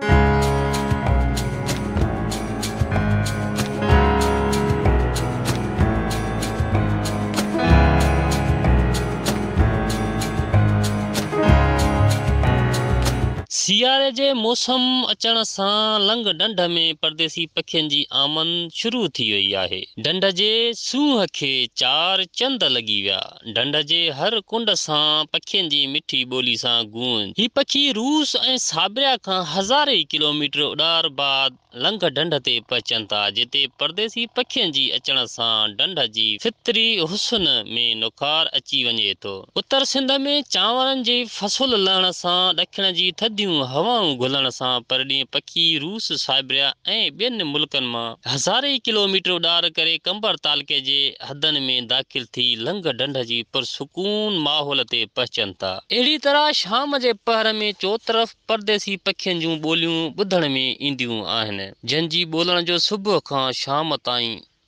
Thank mm. you. सियारे के मौसम अचण सां लंग ढंढ में परदेसी पखियुनि जी आमन शुरू थी वई आहे ढंढ जे सूंहं खे चार चंद लगी विया ढंढ जे हर कुंड सां पखियुनि जी मिठी बोली सां गूंज ही पखी रूस ऐं साबरिया खां हज़ारे किलोमीटर उॾार बाद लंग ढंढ ते पहुचनि था जिते परदेसी पखियुनि की अचण सां ढंढ जी फितरी हुस्न में नुखार अची वञे थो उतर सिंध में चावर जी फसल लहण सां ॾखिण जी थधियूं ठंडियूं घुलण सां परॾींहुं पकी रूस साइबरिया ऐं ॿियनि मुल्कनि हज़ारे किलोमीटर उॾार करे कंबर तालके जे हदनि में दाख़िल थी लंग ढंढ जी पुरसुकून माहौल ते पहुचनि था अहिड़ी तरह शाम के पहर में चोतरफ परदेसी पखियुनि जूं ॿोलियूं ॿुधण में ईंदियूं आहिनि जंहिंजी ॿोलण जो सुबुह खां शाम ताईं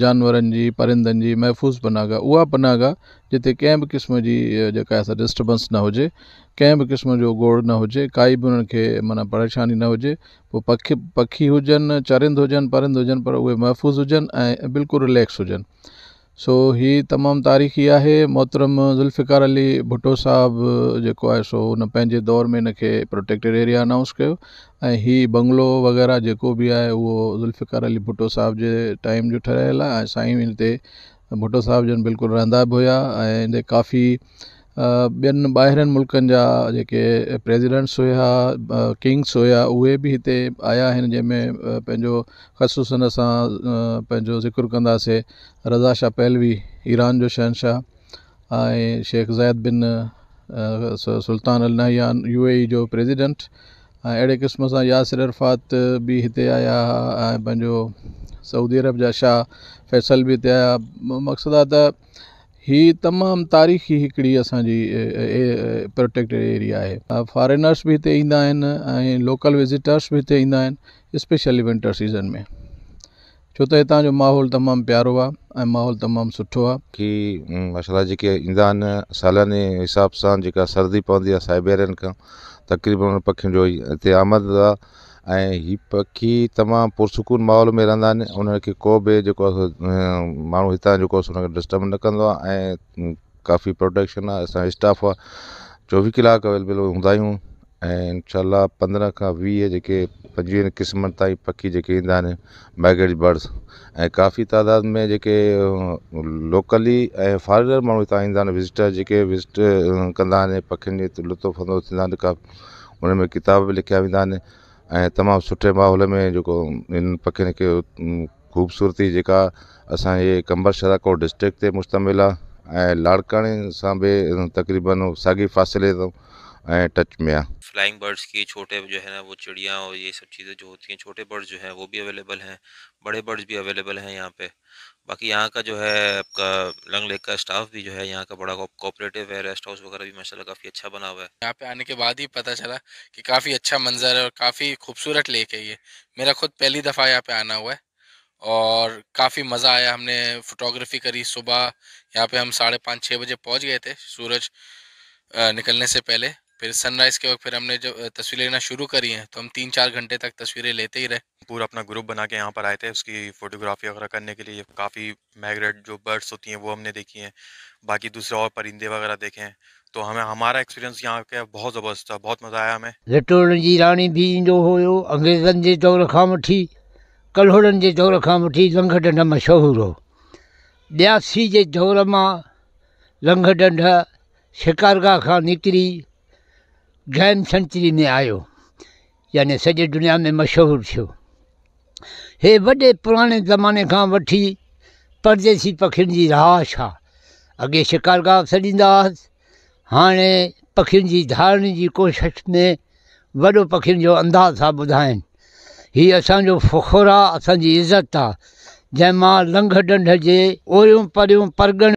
जानवर जी परिंदन जी महफ़ूज़ पनाह उहा पनाह जिते कें भी क़िस्म की जैसा डिस्टर्बेंस न हो कें भी क़िस्म जो गोड़ न हो कई भी उन्हनि माना परेशानी न हो पोइ पखी पखी हुजनि चरिंद हुजन परिंद हुजन पर उ महफ़ूज़ हुजन ए बिल्कुल रिलेक्स हुजनि सो हीअ तमाम तारीख़ी है मोहतरम ज़ुल्फ़िकार अली भुट्टो साहब जो है सो हुन दौर में इनके प्रोटेक्टेड एरिया अनाउंस कयो ऐं बंगलो वग़ैरह जो भी है वो ज़ुल्फ़िकार अली भुट्टो साहब के टाइम जो ठहियलु है ऐं साईं हिन ते जन बिल्कुल रहंदा भी हुआ ऐं हिन काफ़ी ॿियनि ॿाहिरनि मुल्कनि जा जेके प्रेसिडैंट्स हुआ किंग्स हुआ उहे बि हिते आया आहिनि जंहिंमें पंहिंजो ख़सूसनि सां पंहिंजो कंदासीं रज़ा शाह पहलवी ईरान जो शहनशाह ऐं शेख ज़ैद बिन सुल्तान यू ए ई जो प्रेज़िडेंट ऐं अहिड़े क़िस्म सां अरफ़ात बि हिते आया हुआ ऐं पंहिंजो साउदी अरब जा शाह फैसल बि हिते आया मक़सदु आहे त हीअ तमामु तारीख़ी हिकिड़ी असांजी प्रोटेक्टेड एरिया आहे फॉरेनर्स बि हिते ईंदा आहिनि ऐं लोकल विज़िटर्स बि हिते ईंदा आहिनि स्पेशली विंटर सीज़न में छो त हितां जो माहौल तमामु प्यारो आहे ऐं माहौल तमामु सुठो आहे की मशाला जेके ईंदा आहिनि सालाने हिसाब सां जेका सर्दी पवंदी आहे साइबेरियन खां तक़रीबन पखियुनि जो हिते आमद आहे ऐं हीअ पखी तमामु पुरसकून माहौल में रहंदा आहिनि उनखे को बि जेको आहे माण्हू हितां जेको आहे हुनखे न कंदो आहे ऐं काफ़ी प्रोटेक्शन आहे असांजो स्टाफ आहे चोवीह कलाक अवेलेबल हूंदा आहियूं ऐं इनशा पंद्रहं खां वीह जेके पंजवीह क़िस्मनि ताईं पखी जेके ईंदा आहिनि मैगेज बड्स ऐं काफ़ी तइदाद में जेके लोकली ऐं फॉरनर माण्हू हितां ईंदा आहिनि विज़िटर जेके विज़िट कंदा आहिनि पखियुनि जो लुत्फ़ में किताब बि लिखिया वेंदा आहिनि तमाम सुठे माहौल में जो इन पखियन के ख़ूबसूरती जेका कंबर कंबरशराको डिस्ट्रिक्ट मुश्तमिल आहे से भी तकरीबन सागे फ़ासिले तो टच में आ फ्लाइंग बर्ड्स की छोटे जो है ना वो चिड़िया और ये सब चीज़ें जो होती हैं छोटे बर्ड्स जो हैं वो भी अवेलेबल हैं बड़े बर्ड्स भी अवेलेबल हैं यहाँ पे बाकी यहाँ का जो है आपका लंग लेक का स्टाफ भी जो है यहाँ का बड़ा कोऑपरेटिव है रेस्ट हाउस वगैरह भी माशाल्लाह काफ़ी अच्छा बना हुआ है यहाँ पे आने के बाद ही पता चला कि काफ़ी अच्छा मंजर है और काफ़ी खूबसूरत लेक है ये मेरा खुद पहली दफ़ा यहाँ पे आना हुआ है और काफ़ी मज़ा आया हमने फ़ोटोग्राफी करी सुबह यहाँ पे हम साढ़े पाँच छः बजे पहुँच गए थे सूरज निकलने से पहले फिर सनराइज के वक्त फिर हमने जब तस्वीरें लेना शुरू करी हैं तो हम तीन चार घंटे तक तस्वीरें लेते ही रहे पूरा अपना ग्रुप बना के यहाँ पर आए थे उसकी फ़ोटोग्राफी वगैरह करने के लिए काफ़ी मैगरेट जो बर्ड्स होती हैं वो हमने देखी हैं बाकी दूसरे और परिंदे वगैरह देखे हैं तो हमें हमारा एक्सपीरियंस यहाँ का बहुत ज़बरदस्त था बहुत मज़ा आया हमें लटोड़न जी रानी भी जो हो अंग्रेजन के दौर खां वठी कलोड़नि के दौर खां वठी लंघ डंड मशहूर हो बयासी के दौर में लंघ डंड शिकारगा खां ग्रैंड सेंचुरी में आयो यानी सजे दुनिया में मशहूर थो हे वे पुराने ज़माने का वी परदेसी पखिय की रहाश आहे अॻे शिकारगाह सॾींदा हुआसि हाणे पखियुनि धारण की कोशिश में वो पखियन जो अंदाज़ था बुधा हि असो फ़ुख़ुरु आहे इज्जत इज़त आहे लंघ ॾंढ के ओरियूं परियूं परगण